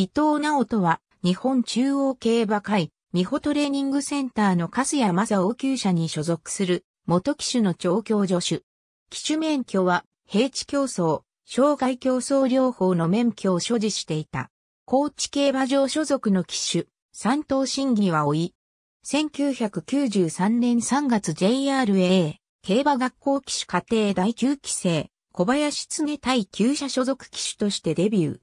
伊藤直人は、日本中央競馬会、美穂トレーニングセンターの粕谷正雄級者に所属する、元騎手の調教助手。騎手免許は、平地競争、障害競争両方の免許を所持していた。高知競馬場所属の騎手、三等審議は追い。1993年3月 JRA、競馬学校騎手家庭第9期生、小林常対旧社所属騎手としてデビュー。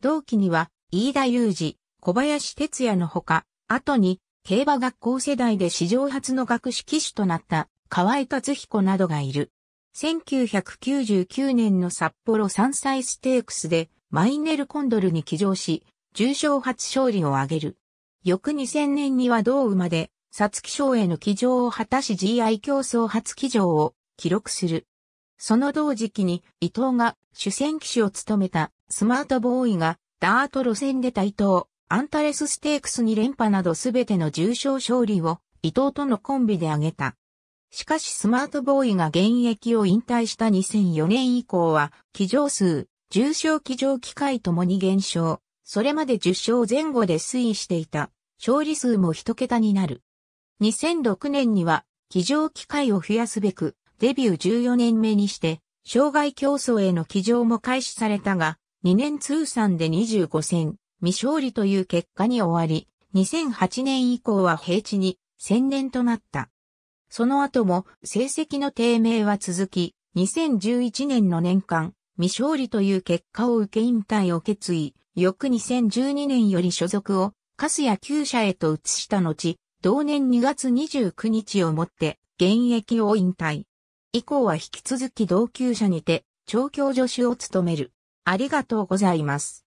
同期には、飯田裕二、小林哲也のほか、後に、競馬学校世代で史上初の学士騎手となった河合達彦などがいる。1999年の札幌山菜ステークスでマイネルコンドルに騎乗し、重賞初勝利を挙げる。翌2000年には同馬で、皐月賞への騎乗を果たし GI 競争初騎乗を記録する。その同時期に伊藤が主戦騎手を務めたスマートボーイがダート路線で対等、アンタレスステークス2連覇などすべての重賞勝利を伊藤とのコンビで挙げた。しかしスマートボーイが現役を引退した2004年以降は、騎乗数、重賞騎乗機会ともに減少、それまで10勝前後で推移していた、勝利数も一桁になる。2006年には、騎乗機会を増やすべく、デビュー14年目にして、障害競争への騎乗も開始されたが、2年通算で25戦、未勝利という結果に終わり、2008年以降は平地に専念となった。その後も成績の低迷は続き、2011年の年間、未勝利という結果を受け引退を決意、翌2012年より所属を、カスヤ旧社へと移した後、同年2月29日をもって、現役を引退。以降は引き続き同級者にて、調教助手を務める。ありがとうございます。